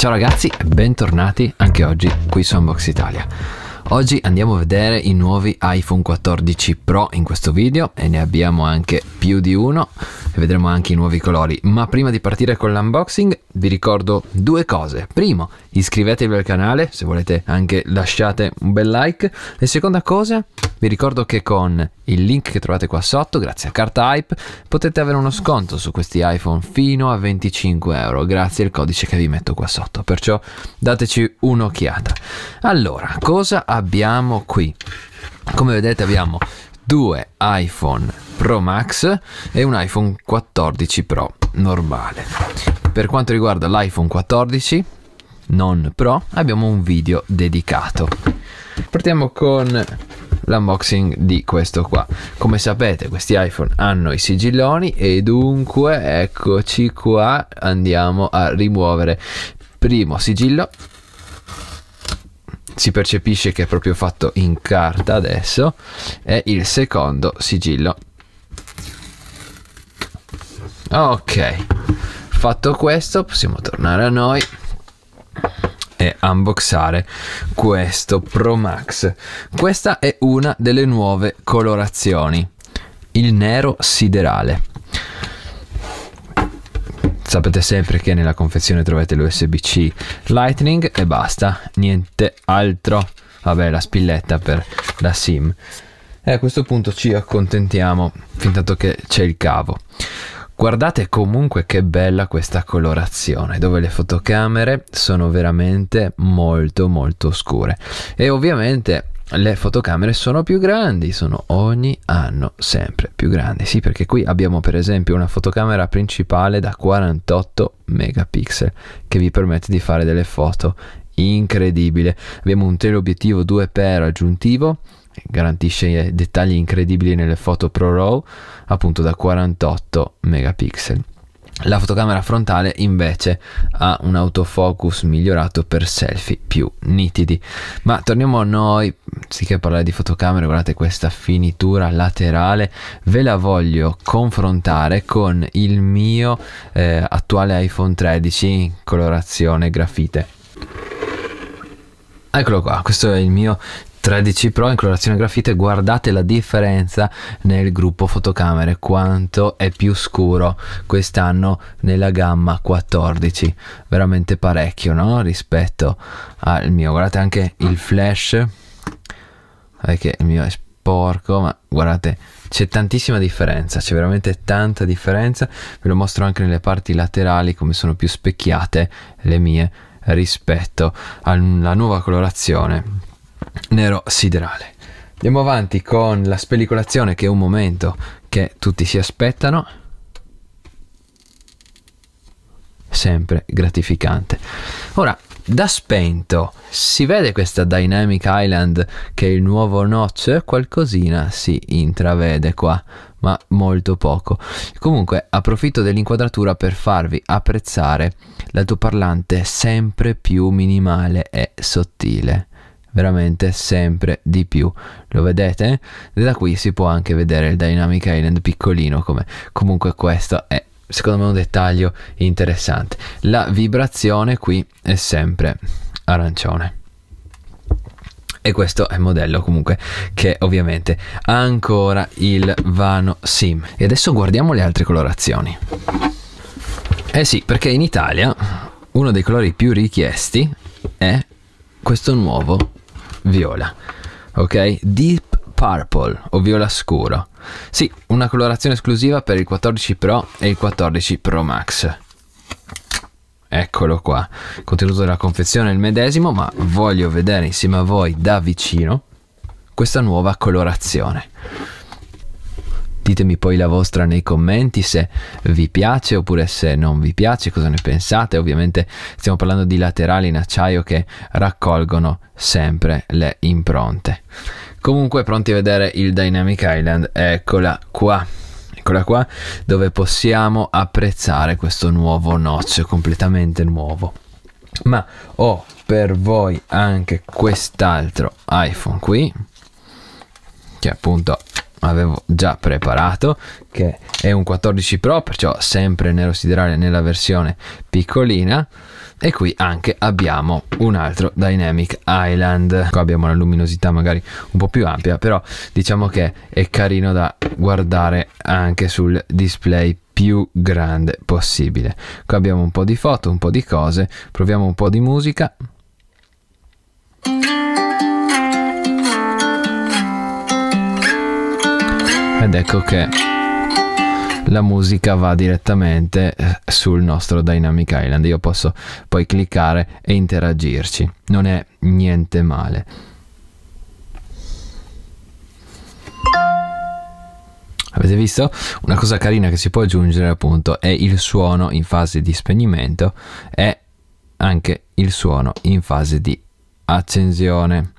Ciao ragazzi bentornati anche oggi qui su Unbox Italia. Oggi andiamo a vedere i nuovi iPhone 14 Pro in questo video e ne abbiamo anche più di uno e vedremo anche i nuovi colori. Ma prima di partire con l'unboxing vi ricordo due cose. Primo, iscrivetevi al canale, se volete anche lasciate un bel like. E seconda cosa, vi ricordo che con il link che trovate qua sotto, grazie a Carta Hype, potete avere uno sconto su questi iPhone fino a 25 euro, grazie al codice che vi metto qua sotto. Perciò dateci un'occhiata. Allora, cosa abbiamo qui? Come vedete abbiamo due iPhone Pro Max e un iPhone 14 Pro normale. Per quanto riguarda l'iPhone 14 non Pro abbiamo un video dedicato. Partiamo con l'unboxing di questo qua. Come sapete, questi iPhone hanno i sigilloni e dunque eccoci qua, andiamo a rimuovere primo sigillo. Si percepisce che è proprio fatto in carta adesso è il secondo sigillo. Ok fatto questo possiamo tornare a noi e unboxare questo Pro Max. Questa è una delle nuove colorazioni, il nero siderale. Sapete sempre che nella confezione trovate l'USB-C Lightning e basta, niente altro. Vabbè, la spilletta per la SIM. E a questo punto ci accontentiamo fin tanto che c'è il cavo. Guardate comunque che bella questa colorazione, dove le fotocamere sono veramente molto molto scure. E ovviamente le fotocamere sono più grandi, sono ogni anno sempre più grandi. Sì, perché qui abbiamo per esempio una fotocamera principale da 48 megapixel che vi permette di fare delle foto incredibili. Abbiamo un teleobiettivo 2x aggiuntivo garantisce eh, dettagli incredibili nelle foto Pro Raw, appunto da 48 megapixel. La fotocamera frontale invece ha un autofocus migliorato per selfie più nitidi. Ma torniamo a noi, sicché parlare di fotocamere, guardate questa finitura laterale, ve la voglio confrontare con il mio eh, attuale iPhone 13 in colorazione grafite. Eccolo qua, questo è il mio 13 Pro in colorazione grafite, guardate la differenza nel gruppo fotocamere, quanto è più scuro quest'anno nella gamma 14, veramente parecchio no? rispetto al mio, guardate anche il flash, che il mio è sporco, ma guardate c'è tantissima differenza, c'è veramente tanta differenza, ve lo mostro anche nelle parti laterali come sono più specchiate le mie rispetto alla nuova colorazione nero siderale. Andiamo avanti con la spellicolazione che è un momento che tutti si aspettano. Sempre gratificante. Ora, da spento si vede questa Dynamic Island che è il nuovo notch? Qualcosina si intravede qua, ma molto poco. Comunque approfitto dell'inquadratura per farvi apprezzare l'altoparlante sempre più minimale e sottile veramente sempre di più lo vedete? da qui si può anche vedere il Dynamic Island piccolino come comunque questo è secondo me un dettaglio interessante la vibrazione qui è sempre arancione e questo è il modello comunque che ovviamente ha ancora il vano sim e adesso guardiamo le altre colorazioni eh sì perché in Italia uno dei colori più richiesti è questo nuovo viola, ok? Deep Purple o viola scuro. Sì, una colorazione esclusiva per il 14 Pro e il 14 Pro Max. Eccolo qua, il contenuto della confezione è il medesimo, ma voglio vedere insieme a voi da vicino questa nuova colorazione. Ditemi poi la vostra nei commenti se vi piace oppure se non vi piace, cosa ne pensate. Ovviamente stiamo parlando di laterali in acciaio che raccolgono sempre le impronte. Comunque pronti a vedere il Dynamic Island, eccola qua. Eccola qua dove possiamo apprezzare questo nuovo notch completamente nuovo. Ma ho per voi anche quest'altro iPhone qui che appunto avevo già preparato che è un 14 Pro perciò sempre nero siderale nella versione piccolina e qui anche abbiamo un altro Dynamic Island qua abbiamo la luminosità magari un po' più ampia però diciamo che è carino da guardare anche sul display più grande possibile qua abbiamo un po' di foto un po' di cose proviamo un po' di musica ed ecco che la musica va direttamente eh, sul nostro Dynamic Island. Io posso poi cliccare e interagirci. Non è niente male. Avete visto? Una cosa carina che si può aggiungere appunto è il suono in fase di spegnimento e anche il suono in fase di accensione.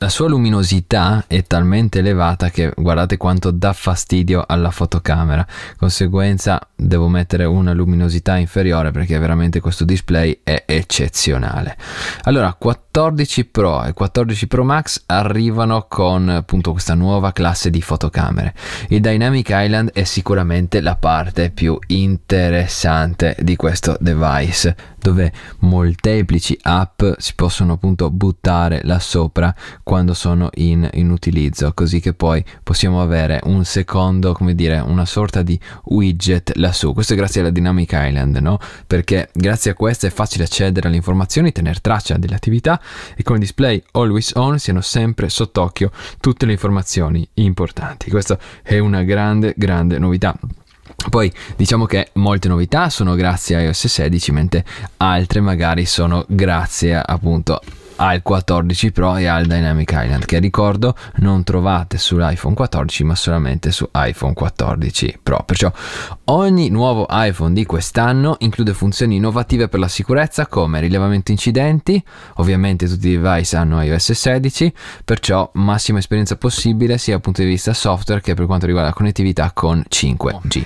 La sua luminosità è talmente elevata che guardate quanto dà fastidio alla fotocamera, conseguenza devo mettere una luminosità inferiore perché veramente questo display è eccezionale. Allora 14 Pro e 14 Pro Max arrivano con appunto questa nuova classe di fotocamere. Il Dynamic Island è sicuramente la parte più interessante di questo device dove molteplici app si possono appunto buttare là sopra quando sono in, in utilizzo, così che poi possiamo avere un secondo, come dire, una sorta di widget lassù. Questo è grazie alla Dynamic Island, no? Perché grazie a questa è facile accedere alle informazioni, tenere traccia delle attività e con il display always on siano sempre sott'occhio tutte le informazioni importanti. Questa è una grande, grande novità. Poi diciamo che molte novità sono grazie a iOS 16, mentre altre magari sono grazie appunto al 14 Pro e al Dynamic Island che ricordo non trovate sull'iPhone 14 ma solamente su iPhone 14 Pro perciò ogni nuovo iPhone di quest'anno include funzioni innovative per la sicurezza come rilevamento incidenti ovviamente tutti i device hanno iOS 16 perciò massima esperienza possibile sia dal punto di vista software che per quanto riguarda la connettività con 5G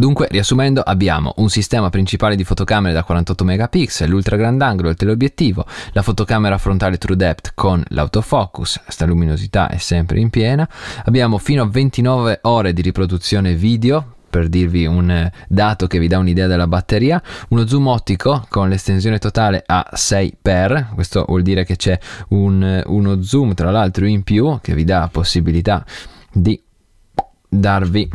Dunque, riassumendo, abbiamo un sistema principale di fotocamere da 48 megapixel, l'ultra grandangolo, il teleobiettivo, la fotocamera frontale True Depth con l'autofocus, sta luminosità è sempre in piena, abbiamo fino a 29 ore di riproduzione video per dirvi un eh, dato che vi dà un'idea della batteria, uno zoom ottico con l'estensione totale a 6x, questo vuol dire che c'è un, eh, uno zoom tra l'altro in più che vi dà possibilità di darvi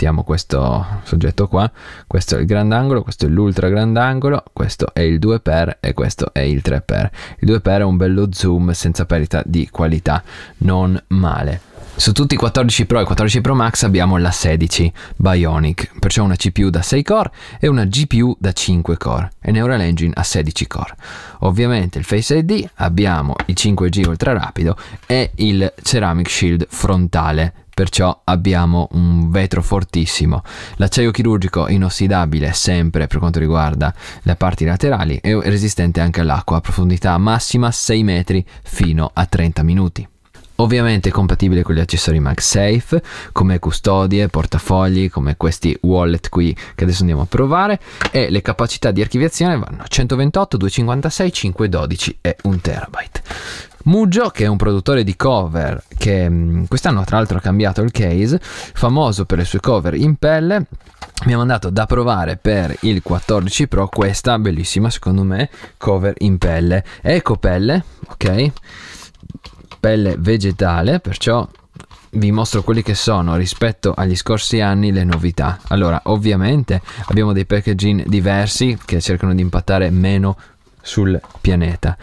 mettiamo questo soggetto qua, questo è il grandangolo, questo è l'ultra grandangolo, questo è il 2x e questo è il 3x. Il 2x è un bello zoom senza perdita di qualità, non male. Su tutti i 14 Pro e 14 Pro Max abbiamo la 16 Bionic, perciò una CPU da 6 core e una GPU da 5 core e Neural Engine a 16 core. Ovviamente il Face ID abbiamo il 5G ultra rapido e il Ceramic Shield frontale perciò abbiamo un vetro fortissimo. L'acciaio chirurgico inossidabile sempre per quanto riguarda le parti laterali e resistente anche all'acqua a profondità massima 6 metri fino a 30 minuti. Ovviamente è compatibile con gli accessori MagSafe, come custodie, portafogli, come questi wallet qui che adesso andiamo a provare e le capacità di archiviazione vanno 128, 256, 512 e 1 terabyte. Muggio, che è un produttore di cover che mm, quest'anno tra l'altro ha cambiato il case, famoso per le sue cover in pelle, mi ha mandato da provare per il 14 Pro questa bellissima secondo me cover in pelle, eco pelle, ok? pelle vegetale, perciò vi mostro quelli che sono rispetto agli scorsi anni le novità. Allora, ovviamente abbiamo dei packaging diversi che cercano di impattare meno sul pianeta.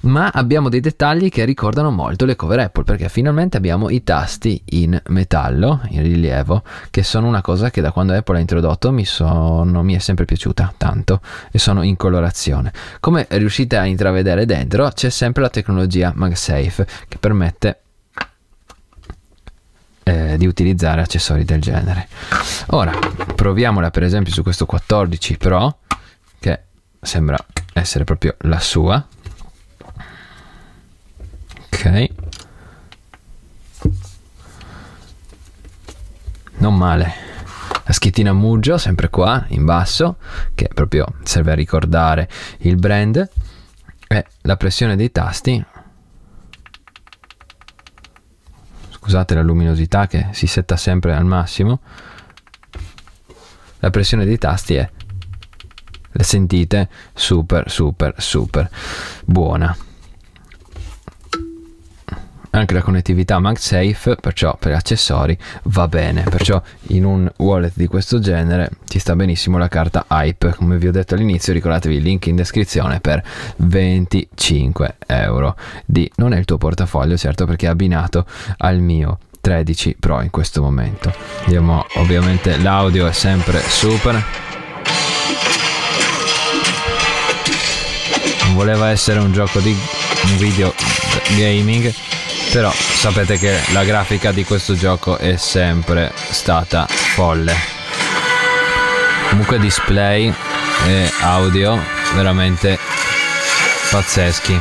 Ma abbiamo dei dettagli che ricordano molto le cover Apple perché finalmente abbiamo i tasti in metallo, in rilievo, che sono una cosa che da quando Apple ha introdotto mi, sono, mi è sempre piaciuta tanto e sono in colorazione. Come riuscite a intravedere dentro c'è sempre la tecnologia MagSafe che permette eh, di utilizzare accessori del genere. Ora proviamola per esempio su questo 14 Pro che sembra essere proprio la sua ok non male la schettina Muggio sempre qua in basso che proprio serve a ricordare il brand e la pressione dei tasti scusate la luminosità che si setta sempre al massimo la pressione dei tasti è la sentite? Super, super, super buona. Anche la connettività MagSafe, perciò per accessori va bene. Perciò in un wallet di questo genere ti sta benissimo la carta Hype. Come vi ho detto all'inizio, ricordatevi il link in descrizione per 25 euro di... Non è il tuo portafoglio, certo, perché è abbinato al mio 13 Pro in questo momento. Andiamo, ovviamente l'audio è sempre super. non voleva essere un gioco di un video gaming, però sapete che la grafica di questo gioco è sempre stata folle. Comunque display e audio veramente pazzeschi.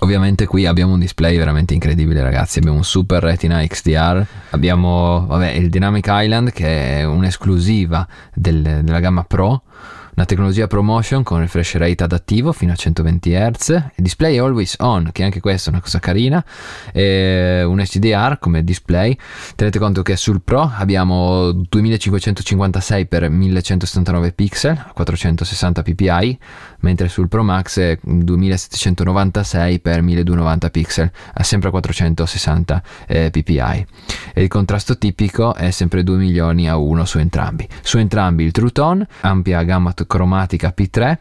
Ovviamente qui abbiamo un display veramente incredibile ragazzi, abbiamo un Super Retina XDR, abbiamo vabbè, il Dynamic Island che è un'esclusiva del, della gamma Pro, la tecnologia ProMotion con refresh rate adattivo fino a 120 Hz, display always on, che anche questa è una cosa carina, e un HDR come display. Tenete conto che sul Pro abbiamo 2556 x 1179 pixel, 460 ppi, mentre sul Pro Max 2796 x 1290 pixel, a sempre 460 eh, ppi. E il contrasto tipico è sempre 2 milioni a 1 su entrambi. Su entrambi il True Tone, ampia gamma totale cromatica P3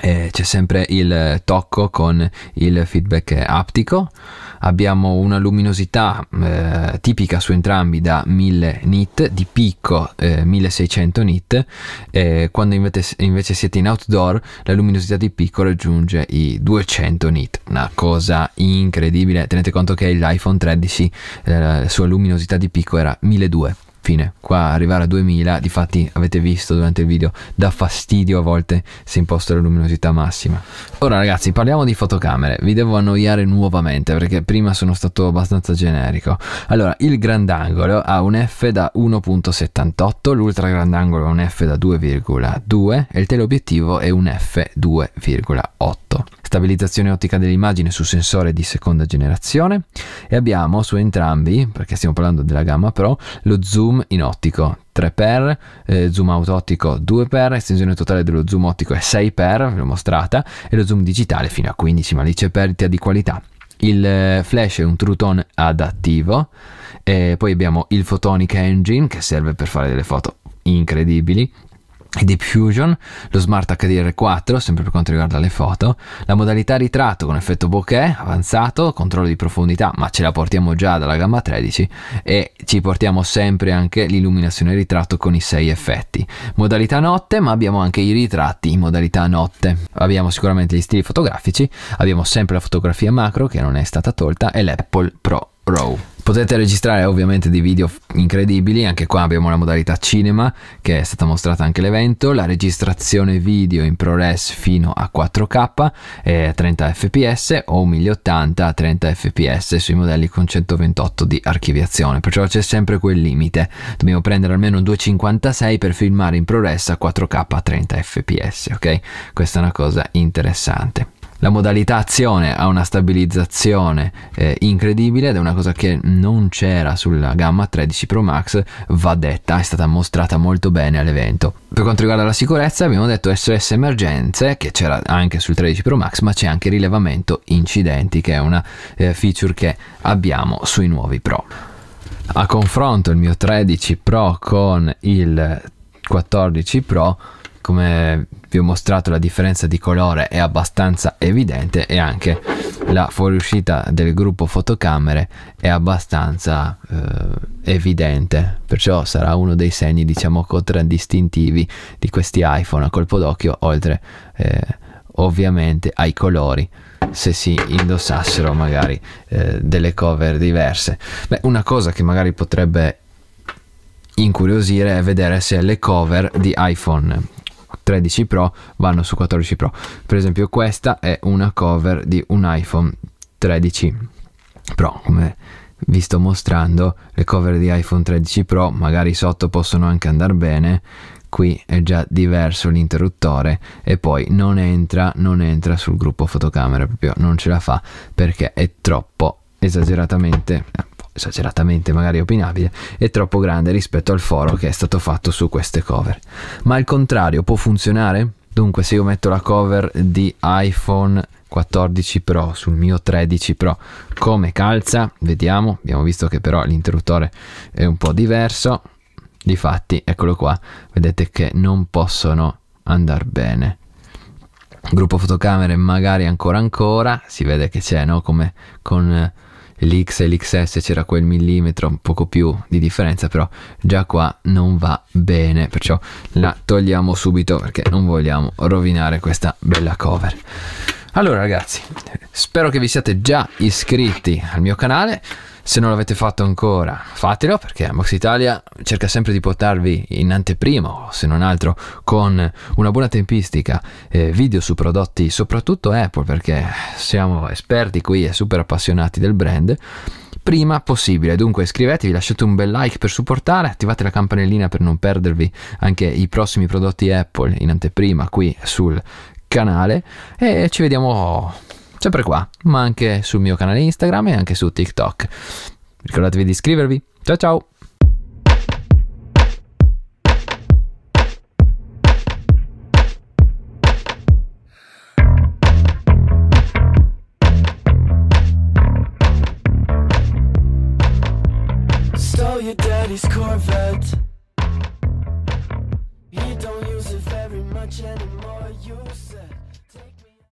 eh, c'è sempre il tocco con il feedback aptico abbiamo una luminosità eh, tipica su entrambi da 1000 nit di picco eh, 1600 nit eh, quando invece, invece, siete in outdoor la luminosità di picco raggiunge i 200 nit una cosa incredibile tenete conto che l'iPhone 13 eh, la sua luminosità di picco era 1200 fine, qua arrivare a 2000, difatti avete visto durante il video, da fastidio a volte si imposta la luminosità massima. Ora ragazzi parliamo di fotocamere, vi devo annoiare nuovamente perché prima sono stato abbastanza generico. Allora il grandangolo ha un f da 1.78, l'ultra grandangolo ha un f da 2,2 e il teleobiettivo è un f 2,8. Stabilizzazione ottica dell'immagine su sensore di seconda generazione e abbiamo su entrambi, perché stiamo parlando della gamma Pro, lo zoom zoom in ottico 3x, eh, zoom out ottico 2x, estensione totale dello zoom ottico è 6x, ve l'ho mostrata, e lo zoom digitale fino a 15, ma lì c'è perdita di qualità. Il eh, flash è un True Tone adattivo, eh, poi abbiamo il Photonic Engine che serve per fare delle foto incredibili, e Diffusion, lo Smart HDR4, sempre per quanto riguarda le foto, la modalità ritratto con effetto bokeh avanzato, controllo di profondità, ma ce la portiamo già dalla gamma 13 e ci portiamo sempre anche l'illuminazione ritratto con i 6 effetti. Modalità notte, ma abbiamo anche i ritratti in modalità notte. Abbiamo sicuramente gli stili fotografici, abbiamo sempre la fotografia macro che non è stata tolta e l'Apple Pro Raw. Potete registrare ovviamente dei video incredibili, anche qua abbiamo la modalità cinema che è stata mostrata anche l'evento, la registrazione video in ProRes fino a 4K eh, a 30 fps o 1080 a 30 fps sui modelli con 128 di archiviazione, perciò c'è sempre quel limite, dobbiamo prendere almeno 256 per filmare in ProRes a 4K a 30 fps, ok? Questa è una cosa interessante la modalità azione ha una stabilizzazione eh, incredibile ed è una cosa che non c'era sulla gamma 13 Pro Max, va detta, è stata mostrata molto bene all'evento. Per quanto riguarda la sicurezza abbiamo detto SOS emergenze che c'era anche sul 13 Pro Max ma c'è anche rilevamento incidenti che è una eh, feature che abbiamo sui nuovi Pro. A confronto il mio 13 Pro con il 14 Pro come vi ho mostrato la differenza di colore è abbastanza evidente e anche la fuoriuscita del gruppo fotocamere è abbastanza eh, evidente perciò sarà uno dei segni diciamo contraddistintivi di questi iPhone a colpo d'occhio oltre eh, ovviamente ai colori se si indossassero magari eh, delle cover diverse Beh, una cosa che magari potrebbe incuriosire è vedere se le cover di iPhone 13 Pro vanno su 14 Pro. Per esempio questa è una cover di un iPhone 13 Pro, come vi sto mostrando, le cover di iPhone 13 Pro magari sotto possono anche andare bene, qui è già diverso l'interruttore e poi non entra, non entra sul gruppo fotocamera, proprio non ce la fa perché è troppo esageratamente esageratamente magari opinabile, è troppo grande rispetto al foro che è stato fatto su queste cover. Ma al contrario può funzionare? Dunque se io metto la cover di iPhone 14 Pro sul mio 13 Pro, come calza? Vediamo, abbiamo visto che però l'interruttore è un po' diverso. Difatti, eccolo qua, vedete che non possono andare bene gruppo fotocamere magari ancora ancora si vede che c'è no come con eh, l'X e l'XS c'era quel millimetro, un poco più di differenza, però già qua non va bene, perciò la togliamo subito perché non vogliamo rovinare questa bella cover. Allora ragazzi, spero che vi siate già iscritti al mio canale, se non l'avete fatto ancora fatelo perché Mox Italia cerca sempre di portarvi in anteprima, o se non altro con una buona tempistica, eh, video su prodotti soprattutto Apple perché siamo esperti qui e super appassionati del brand prima possibile. Dunque iscrivetevi, lasciate un bel like per supportare, attivate la campanellina per non perdervi anche i prossimi prodotti Apple in anteprima qui sul canale e ci vediamo sempre qua, ma anche sul mio canale Instagram e anche su TikTok. Ricordatevi di iscrivervi. Ciao ciao!